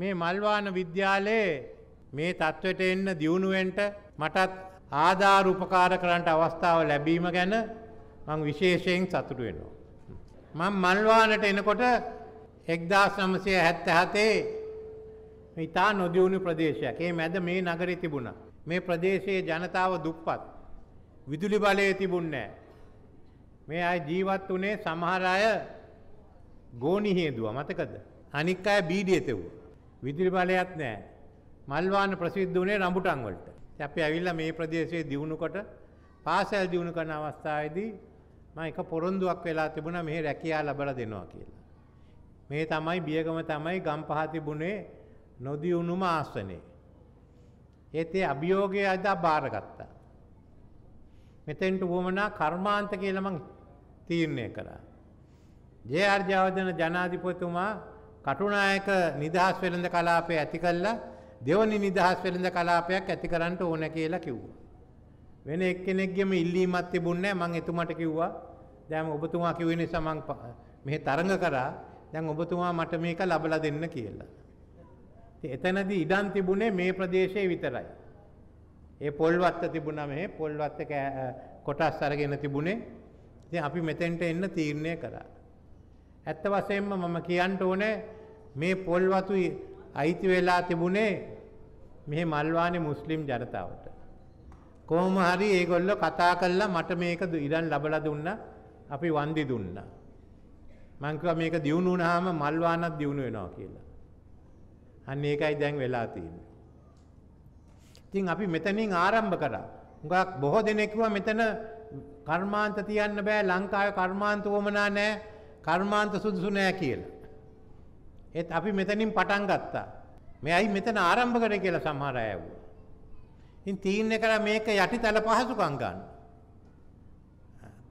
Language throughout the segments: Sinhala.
මේ මල්වාන විද්‍යාලයේ මේ තත්ත්වයට එන්න දියුණුවෙන්ට මටත් ආධාර උපකාර කරන්නට අවස්ථාව ලැබීම ගැන මං විශේෂයෙන් සතුටු වෙනවා. මං මල්වානට එනකොට එක්දාස් නමසය හැත්ත හතේ ඉතා නොදියුණු ප්‍රදේශයක් ඒ මැද මේ නගරි තිබුණ. මේ ප්‍රදේශයේ ජනතාව දුප්පත්. විදුලි බලය තිබුන්නෑ. මේ අයි ජීවත් වනේ සමහර අය ගෝනිහේදුව මතකද. අනික් අය බීඩිය තෙව්වා. විදුලි බලයක් නැහැ. මල්වාන ප්‍රසිද්ධ වුණේ රඹුටන් වලට. ඉතින් අපි ඇවිල්ලා මේ ප්‍රදේශයේ දිනුනකොට පාසල් දිනු කරන අවස්ථාවේදී මම එක පොරොන්දුවක් වෙලා තිබුණා මෙහි රැකියාව ලැබලා දෙනවා කියලා. මේ තමයි බියගම තමයි ගම්පහ තිබුණේ නොදියුණුම ආසනේ. ඒත් ඒ අභියෝගය අද බාරගත්තා. මෙතෙන්ට වුමනා කර්මාන්ත කියලා මං තීරණය කළා. ජේ ආර්ජවර්ධන ජනාධිපතිතුමා කටුනායක නිදහස් වෙළඳ කලාපය ඇති කළා දෙවනි නිදහස් වෙළඳ කලාපයක් ඇති කරන්න ඕන කියලා කිව්වා. වෙන එක්කෙනෙක්ගේම ඉල්ලීමක් තිබුණේ නැහැ. මම එතුමාට කිව්වා දැන් ඔබතුමා කිව්ව නිසා මම මෙහි තරඟ කරා. දැන් ඔබතුමා මට මේක ලබලා දෙන්න කියලා. එතනදී ඉඩම් තිබුණේ මේ ප්‍රදේශයේ විතරයි. ඒ පොල්වත්ත තිබුණා මෙහි පොල්වත්ත කොටස් අරගෙන තිබුණේ. ඉතින් අපි මෙතෙන්ට එන්න තීරණය කරා. ඇත්ත වශයෙන්ම මම කියන්න ඕනේ මේ පොල් වතු අයිති වෙලා තිබුණේ මෙහි මල්වානේ මුස්ලිම් ජනතාවට. කොහොම හරි ඒගොල්ලෝ කතා කළා මට මේක ඉරන් ලැබලා දුන්නා අපි වන්දි දුන්නා. මං කිව්වා මේක දියුණු වුණාම මල්වානක් දියුණු වෙනවා කියලා. අන්න ඒකයි දැන් වෙලා තියෙන්නේ. ඉතින් අපි මෙතනින් ආරම්භ කරා. හුඟක් බොහෝ දෙනෙක් මෙතන කර්මාන්ත තියන්න බෑ ලංකාවේ කර්මාන්ත වොමනා නැහැ. කර්මාන්ත සුදුසු නෑ කියලා. ඒත් අපි මෙතනින් පටන් ගත්තා. මෙයි මෙතන ආරම්භ කරේ කියලා සමහර අය ඇහුවා. ඉතින් තීරණය කළා මේක යටිතල පහසුකම් ගන්න.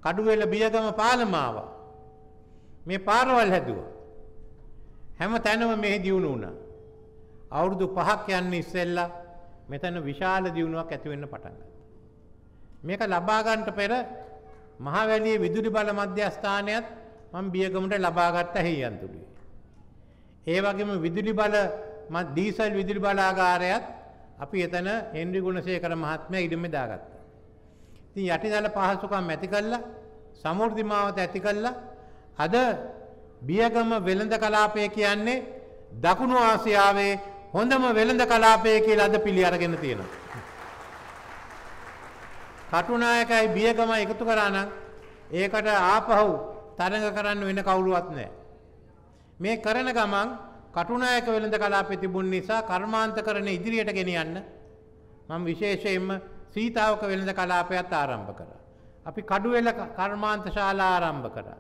කඩුවෙල බියගම පාලම ආවා. මේ පාරවල් හැදුවා. හැම තැනම මේ දියුණු වුණා. අවුරුදු 5ක් යන්නේ ඉස්සෙල්ලා මෙතන විශාල දියුණුවක් ඇති වෙන්න පටන් ගත්තා. මේක ලබා ගන්නට පෙර මහවැළියේ විදුලි බල මධ්‍යස්ථානයත් මම බියගමුට ලබාගත්ත හේයන්තුඩුයි. ඒ වගේම විදුලි බල දීසල් විදුලි බලාගාරයත් අපි එතන හෙන්රි ගුණසේකර මහත්මයා ඉඩම දාගත්තා. ඉතින් යටිදල පහසුකම් ඇති කළා, සමෘද්ධි මාවත ඇති කළා. අද බියගම වෙළඳ කලාපය කියන්නේ දකුණු ආසියාවේ හොඳම වෙළඳ කලාපය කියලා අද පිළි අරගෙන තියෙනවා. කටුනායකයි බියගම එකතු කරා නම් ඒකට ආපහු තරඟ කරන්න වෙන කවුරුවත් නැහැ. මේ කරන ගමන් කටුනායක වෙළඳ කලාපේ තිබුණ නිසා කර්මාන්තකරණ ඉදිරියට ගෙන යන්න මම විශේෂයෙන්ම සීතාවක වෙළඳ කලාපයත් ආරම්භ කරා. අපි කඩුවෙල කර්මාන්ත ශාලා ආරම්භ කරා.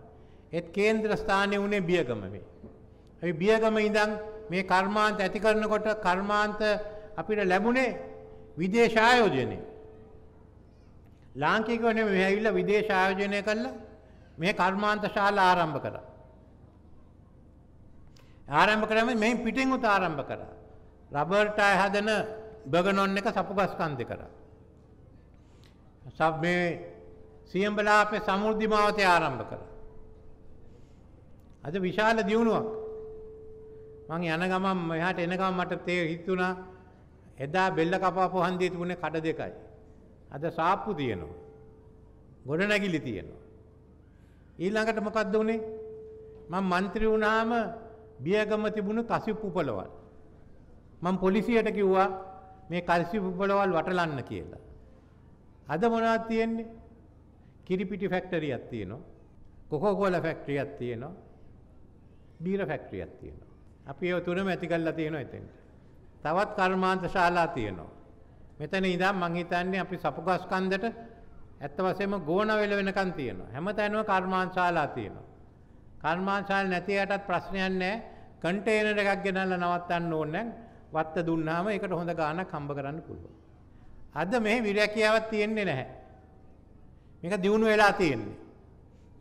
ඒත් කේන්ද්‍ර ස්ථානයේ උනේ බියගම වේ. අපි බියගම ඉඳන් මේ කර්මාන්ත ඇති කරනකොට කර්මාන්ත අපිට ලැබුණේ විදේශ ආයෝජනයේ. ලාංකිකව නෙමෙයි ඇවිල්ලා විදේශ ආයෝජනය කළා මේ කර්මාන්ත ශාලා ආරම්භ කරා. ආරම්භ කරාම මේ පිටින් උත ආරම්භ කරා. රබර් ටය හදන බර්ගනොන් එක සපුගස්කන්ධ කරා. සබ් මේ සියඹලා අපේ සමෘද්ධි මාවතේ ආරම්භ කරා. අද විශාල දියුණුවක්. මං යන ගමන් මෙහාට එන ගමන් මට තේ හිතුණා එදා බෙල්ල කපාපු හන්දියේ තිබුණේ කඩ දෙකයි. අද සාප්පු තියෙනවා. ගොඩනැගිලි තියෙනවා. ඊළඟට මොකක්ද වුනේ? මම മന്ത്രി වුණාම බියගම තිබුණු කසිප්පු පොළවල්. මම පොලිසියට කිව්වා මේ කසිප්පු පොළවල් වටලන්න කියලා. අද මොනවද තියෙන්නේ? කිරිපිටි ෆැක්ටරියක් තියෙනවා. කොකෝකෝලා ෆැක්ටරියක් තියෙනවා. බීර ෆැක්ටරියක් තියෙනවා. අපි ඒ තුනම ඇති කරලා තියෙනවා එතෙන්ට. තවත් කර්මාන්ත ශාලා තියෙනවා. මෙතන ඉඳන් මං හිතන්නේ අපි සපුගස්කන්දට ඇත්ත වශයෙන්ම ගෝණ වෙල වෙනකන් තියෙනවා. හැමතැනම කර්මාන්ශාලා තියෙනවා. කර්මාන්ශාල නැති යටත් ප්‍රශ්නයක් නැහැ. කන්ටේනර් එකක් ගෙනල්ලා නවත්තන්න ඕනේ වත්ත දුන්නාම ඒකට හොඳ ගාණක් හම්බ කරන්න පුළුවන්. අද මේ විරැකියාවක් තියෙන්නේ නැහැ. මේක දියුණු වෙලා තියෙන්නේ.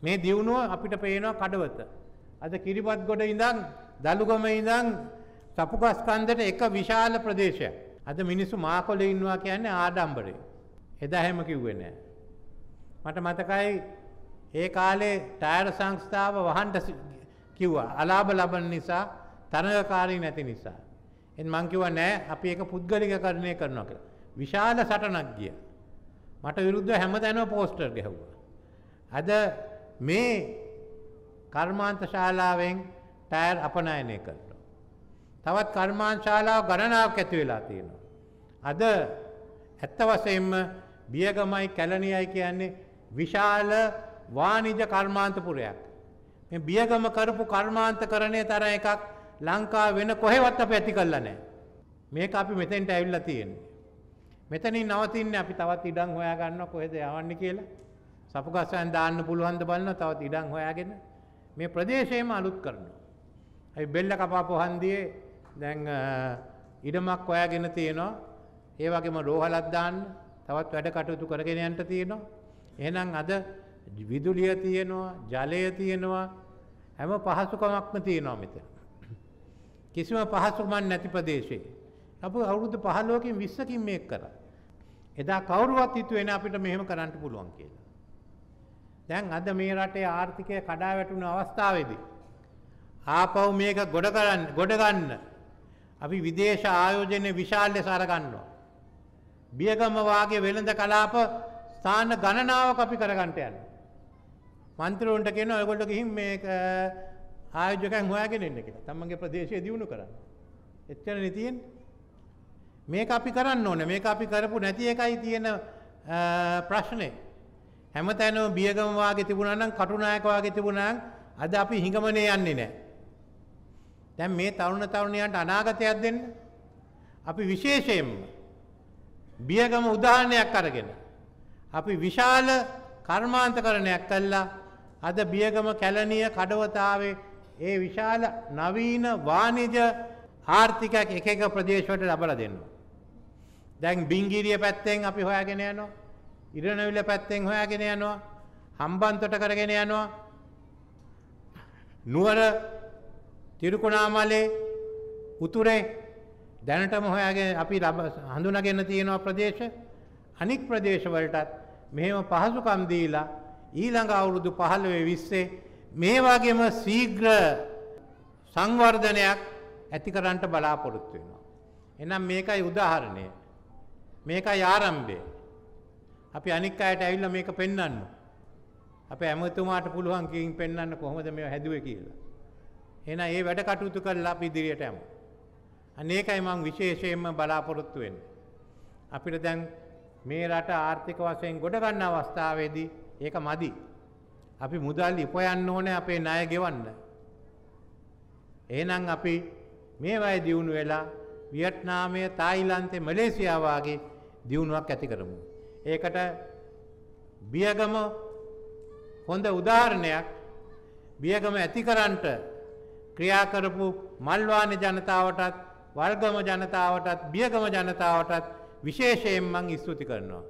මේ දියුණුව අපිට පේනවා කඩවත. අද කිරිබත් ගොඩ ඉඳන් දලුගම ඉඳන් සපුකස්කන්දට එක විශාල ප්‍රදේශයක්. අද මිනිස්සු මාකොලේ ඉන්නවා කියන්නේ ආඩම්බරේ. එදා හැම කිව්වේ නැහැ. මට මතකයි ඒ කාලේ ටයර් සංස්ථාව වහන්ට කිව්වා අලාභ ලබන නිසා තරඟකාරී නැති නිසා. එන් මං කිව්වා නෑ අපි ඒක පුද්ගලිකකරණය කරනවා කියලා. විශාල සටනක් ගිය. මට විරුද්ධව හැමතැනම පෝස්ටර් ගැහුවා. අද මේ කර්මාන්ත ශාලාවෙන් ටයර් අපනයනය කරනවා. තවත් කර්මාන්ත ශාලාව ගණනාවක් ඇති වෙලා තියෙනවා. අද ඇත්ත වශයෙන්ම බියගමයි කැලණියයි කියන්නේ විශාල වාණිජ කර්මාන්තපුරයක්. මේ බියගම කරපු කර්මාන්තකරණය තරම් එකක් ලංකාව වෙන කොහෙවත් අපි ඇති කළා නැහැ. මේක අපි මෙතෙන්ට ඇවිල්ලා තියෙන්නේ. මෙතනින් නවතින්නේ අපි තවත් ඉඩම් හොයා ගන්නවා කොහෙද යවන්නේ කියලා. සපුගස්සයන් දාන්න පුළුවන් ද බලනවා තවත් ඉඩම් හොයාගෙන මේ ප්‍රදේශයම අලුත් කරනවා. අපි බෙල්ල කපාපු හන්දියේ දැන් ඉඩමක් හොයාගෙන තියෙනවා. ඒ වගේම රෝහලක් දාන්න තවත් වැඩ කටයුතු කරගෙන යන්න තියෙනවා. එහෙනම් අද විදුලිය තියෙනවා, ජලය තියෙනවා, හැම පහසුකමක්ම තියෙනවා මෙතන. කිසිම පහසුකමක් නැති ප්‍රදේශේ. අපි අවුරුදු 15කින් 20කින් මේක කරා. එදා කවුරුවත් හිතුවේ නැහැ අපිට මෙහෙම කරන්න පුළුවන් කියලා. දැන් අද මේ රටේ ආර්ථිකය කඩා වැටුණු අවස්ථාවේදී ආපහු මේක ගොඩ කරන්න ගොඩ ගන්න අපි විදේශ ආයෝජනයේ විශාල ලෙස අරගන්නවා. බියගම වාගේ වෙළඳ කලාප ස්ථාන ගණනාවක් අපි කරගන්නට යන්න. මන්ත්‍රවරුන්ට කියනවා ඔයගොල්ලෝ ගිහින් මේක ආයෝජකයන් හොයාගෙන ඉන්න කියලා. තමන්ගේ ප්‍රදේශය දියුණු කරන්න. එච්චරනේ තියෙන්නේ. මේක අපි කරන්න ඕනේ. මේක අපි කරපු නැති එකයි තියෙන ප්‍රශ්නේ. හැමතැනම බියගම වාගේ තිබුණා නම් කටුනායක වාගේ තිබුණා නම් අද අපි හිඟමනේ යන්නේ නැහැ. දැන් මේ තරුණ තරුණියන්ට අනාගතයක් දෙන්න අපි විශේෂයෙන්ම බියගම උදාහරණයක් අරගෙන අපි විශාල කර්මාන්තකරණයක් කල්ලා අද බියගම කැලනිය කඩවතාවේ ඒ විශාල නවීන වානිජ ආර්ථිකයක් එක එක ප්‍රදේශවලට ලබලා දෙනවා. දැන් බිංගිරිය පැත්තෙන් අපි හොයාගෙන යනවා. ඉරණවිල පැත්තෙන් හොයාගෙන යනවා. හම්බන්තොට කරගෙන යනවා. නුවර තිරුකුණාමලේ උතුරේ දැනටම හොයාගෙන අපි හඳුනගෙන තියෙනවා ප්‍රදේශ අනික් ප්‍රදේශවලටත් මෙහෙම පහසුකම් දීලා ඊළඟ අවුරුදු පහළවේ විස්සේ මේ වගේම සීග්‍ර සංවර්ධනයක් ඇති කරන්නට බලාපොරොත්තු වෙනවා. එනම් මේකයි උදාහරණය. මේකයි ආරම්භය. අපි අනික් අයට ඇවිල්ලා මේක පෙන්වන්න. අපේ ඇමතුමාට පුළුවන් කියින් පෙන්වන්න කොහොමද මේව හැදුවේ කියලා. එහෙනම් ඒ වැඩ කටයුතු කරලා අපි ඉදිරියට යමු. අනේකයි මම විශේෂයෙන්ම බලාපොරොත්තු වෙන්නේ. අපිට දැන් මේ රට ආර්ථික වශයෙන් ගොඩ ගන්න අවස්ථාවේදී ඒක මදි. අපි මුදල් ඉපයන්න ඕනේ අපේ ණය ගෙවන්න. එහෙනම් අපි මේ වගේ දියුණු වෙලා වියට්නාමය, තායිලන්තේ, මැලේසියාව වගේ දියුණුවක් ඇති කරමු. ඒකට බියගම හොඳ උදාහරණයක්. බියගම ඇතිකරන්ට ක්‍රියා කරපු මල්වානි ජනතාවටත් වල්ගම ජනතාවටත් බියගම ජනතාවටත් විශේෂයෙන් මං ස්තුති කරනවා.